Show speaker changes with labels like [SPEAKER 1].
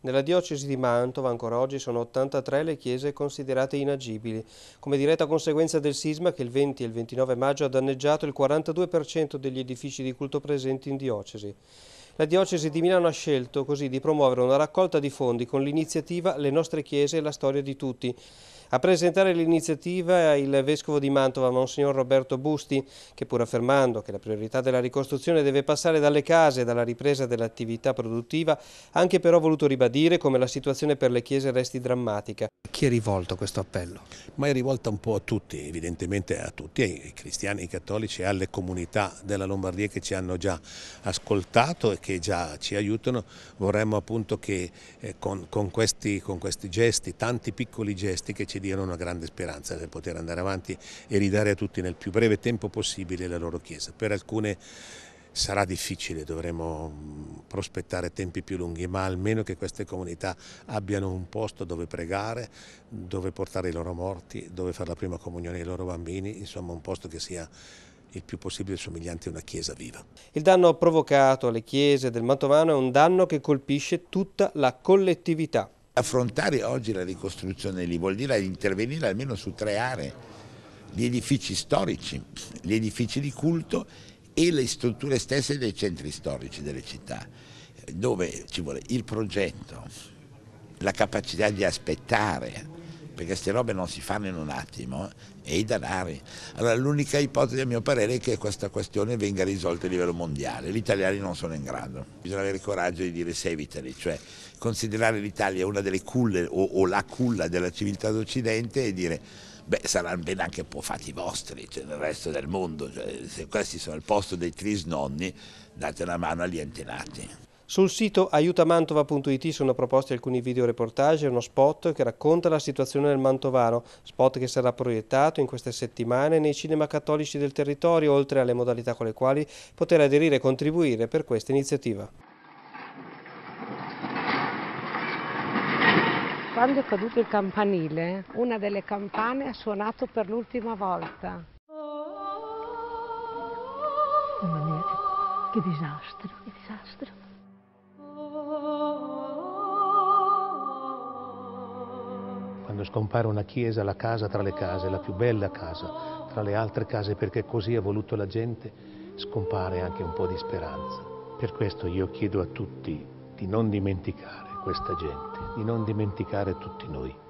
[SPEAKER 1] Nella diocesi di Mantova ancora oggi sono 83 le chiese considerate inagibili, come diretta conseguenza del sisma che il 20 e il 29 maggio ha danneggiato il 42% degli edifici di culto presenti in diocesi. La diocesi di Milano ha scelto così di promuovere una raccolta di fondi con l'iniziativa Le nostre chiese e la storia di tutti, a presentare l'iniziativa il Vescovo di Mantova, Monsignor Roberto Busti, che pur affermando che la priorità della ricostruzione deve passare dalle case e dalla ripresa dell'attività produttiva, ha anche però voluto ribadire come la situazione per le chiese resti drammatica. Chi è rivolto questo
[SPEAKER 2] appello? Ma è rivolta un po' a tutti, evidentemente a tutti, ai cristiani, ai cattolici e alle comunità della Lombardia che ci hanno già ascoltato e che già ci aiutano. Vorremmo appunto che eh, con, con, questi, con questi gesti, tanti piccoli gesti che ci che diano una grande speranza per poter andare avanti e ridare a tutti nel più breve tempo possibile la loro chiesa. Per alcune sarà difficile, dovremo mm, prospettare tempi più lunghi, ma almeno che queste comunità abbiano un posto dove pregare, dove portare i loro morti, dove fare la prima comunione ai loro bambini, insomma un posto che sia il più possibile
[SPEAKER 3] somigliante a una chiesa viva.
[SPEAKER 1] Il danno provocato alle chiese del Mantovano è un danno che colpisce tutta la collettività
[SPEAKER 3] affrontare oggi la ricostruzione lì vuol dire intervenire almeno su tre aree, gli edifici storici, gli edifici di culto e le strutture stesse dei centri storici delle città, dove ci vuole il progetto, la capacità di aspettare, perché queste robe non si fanno in un attimo, eh? e i denari. Allora l'unica ipotesi a mio parere è che questa questione venga risolta a livello mondiale, gli italiani non sono in grado, bisogna avere il coraggio di dire seguitali, cioè considerare l'Italia una delle culle o, o la culla della civiltà d'Occidente e dire beh, saranno ben anche un po' fatti vostri, cioè nel resto del mondo, cioè, se questi sono al posto dei trisnonni, date una mano agli antenati.
[SPEAKER 1] Sul sito aiutamantova.it sono proposti alcuni video reportage e uno spot che racconta la situazione del Mantovano, spot che sarà proiettato in queste settimane nei cinema cattolici del territorio, oltre alle modalità con le quali poter aderire e contribuire per questa iniziativa. Quando è caduto il campanile, una delle campane ha suonato per l'ultima volta. Oh,
[SPEAKER 3] Mamma mia, che disastro, che disastro.
[SPEAKER 2] quando scompare una chiesa, la casa tra le case, la più bella casa tra le altre case, perché così ha voluto la gente, scompare anche un po' di speranza. Per questo io chiedo a tutti di non dimenticare questa gente, di non dimenticare tutti noi.